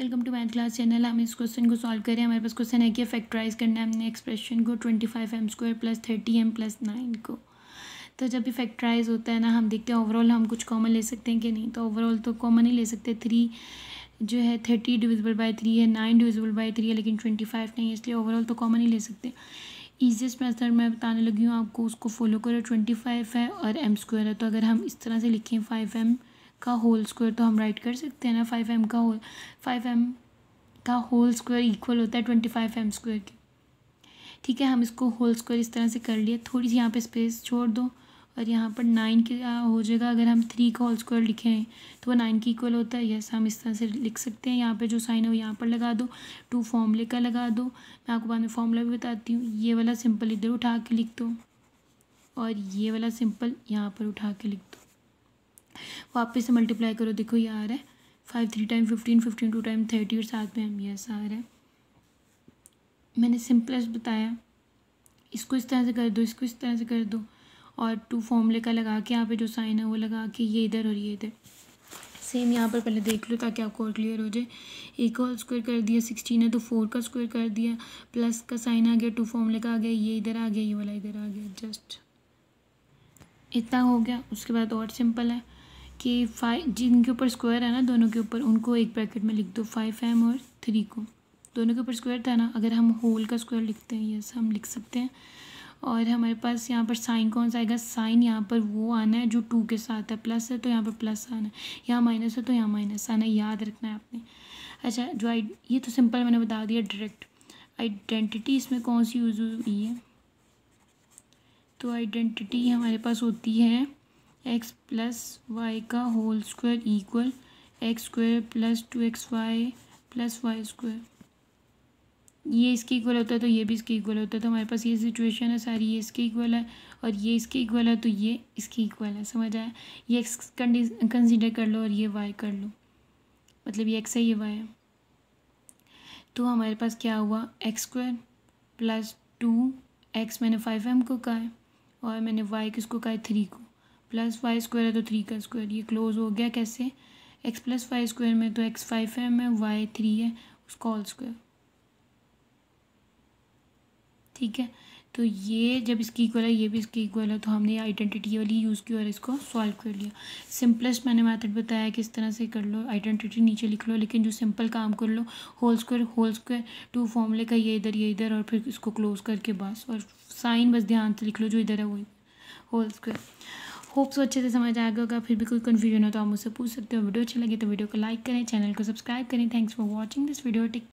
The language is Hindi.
welcome to math class channel हम इस क्वेश्चन को सॉल्व करें हमारे पास क्वेश्चन है कि फैक्टराइज करना है हमने एक्सप्रेशन को twenty five M square plus thirty M plus nine को तो जब भी फैक्टराइज होता है ना हम देखते हैं ओवरऑल हम कुछ कॉमन ले सकते हैं कि नहीं तो ओवरऑल तो कॉमन ही ले सकते थ्री जो है थर्टी डिविजिबल बाई थ्री है नाइन डिविजिबल बाई थ्री है लेकिन ट्वेंटी फाइव नहीं है इसलिए ओवरऑल तो कॉमन ही ले सकते हैं ईजिएस्ट मैथड मैं बताने लगी हूँ आपको उसको फॉलो करो ट्वेंटी फाइव है और एम स्क्वायर है तो अगर हम इस तरह से लिखें फाइव एम का होल स्क्वायर तो हम राइट कर सकते हैं ना फाइव एम का होल फाइव एम का होल स्क्वायर इक्वल होता है ट्वेंटी फाइव एम स्क्वायर के ठीक है हम इसको होल स्क्वायर इस तरह से कर लिया थोड़ी सी यहाँ पे स्पेस छोड़ दो और यहाँ पर नाइन के हो जाएगा अगर हम थ्री का होल स्क्वायर लिखें तो वो नाइन की इक्वल होता है यस हम इस तरह से लिख सकते हैं यहाँ पर जो साइन है वो यहाँ पर लगा दो टू फॉर्मूले का लगा दो मैं आपको बाद में फॉर्मूला भी बताती हूँ ये वाला सिंपल इधर उठा के लिख दो और ये वाला सिंपल यहाँ पर उठा के लिख दो वापस से मल्टीप्लाई करो देखो ये आ रहा है five three time fifteen fifteen two time thirty और साथ में हम यस आ रहा है मैंने सिंपलेस्ट बताया इसको इस तरह से कर दो इसको इस तरह से कर दो और टू फॉर्मूले का लगा के यहाँ पे जो साइन है वो लगा के ये इधर और ये इधर सेम यहाँ पर पहले देख लो ताकि आपको और क्लियर हो जाए एक और स्क्वायर कर दिया सिक्सटीन है तो फोर का स्क्वायर कर दिया प्लस का साइन आ गया टू फॉर्मूले का आ गया ये इधर आ गया ये वाला इधर आ गया जस्ट इतना हो गया उसके बाद और सिंपल है कि फाइव जिनके ऊपर स्क्वायर है ना दोनों के ऊपर उनको एक ब्रैकेट में लिख दो फाइव एम और थ्री को दोनों के ऊपर स्क्वायर था ना अगर हम होल का स्क्वायर लिखते हैं यस हम लिख सकते हैं और हमारे पास यहाँ पर साइन कौन सा आएगा साइन यहाँ पर वो आना है जो टू के साथ है प्लस है तो यहाँ पर प्लस आना है यहाँ माइनस है तो यहाँ माइनस आना है याद रखना है आपने अच्छा जो आई ये तो सिंपल मैंने बता दिया डायरेक्ट आइडेंटिटी इसमें कौन सी यूज़ हुई है तो आइडेंटिटी हमारे पास होती है एक्स प्लस वाई का whole square equal X square plus two X Y plus Y square ये इसके इक्वल होता है तो ये भी इसके इक्वल होता है तो हमारे पास ये सिचुएशन है सारी ये इसके इक्वल है और ये इसके इक्वल है तो ये इसके इक्वल है समझ आया ये एक्स कंसिडर कर लो और ये वाई कर लो मतलब ये एक्स है ये वाई है तो हमारे पास क्या हुआ X square plus two X मैंने फाइव एम को कहा है और मैंने वाई किसको कहा है थ्री को प्लस वाई स्क्वायर है तो थ्री का स्क्वायर ये क्लोज हो गया कैसे एक्स प्लस वाई स्क्वायर में तो एक्स फाइव है मैं वाई थ्री है उसका ऑल स्क्वायर ठीक है तो ये जब इसकी इक्वल है ये भी इसकी इक्वल है तो हमने आइडेंटिटी वाली यूज़ की और इसको सॉल्व कर लिया सिंपलेस्ट मैंने मेथड बताया कि इस तरह से कर लो आइडेंटिटी नीचे लिख लो लेकिन जो सिंपल काम कर लो whole square whole square two फॉर्मूले का ये इधर ये इधर और फिर इसको क्लोज करके बस और साइन बस ध्यान से लिख लो जो इधर है वो होल स्क्वायर होप्स अच्छे से समझ आ गया होगा फिर भी कोई कन्फ्यूजन हो तो आप मुझसे पूछ सकते हो वीडियो अच्छी लगी तो वीडियो को लाइक करें चैनल को सब्सक्राइब करें thanks for watching this video tick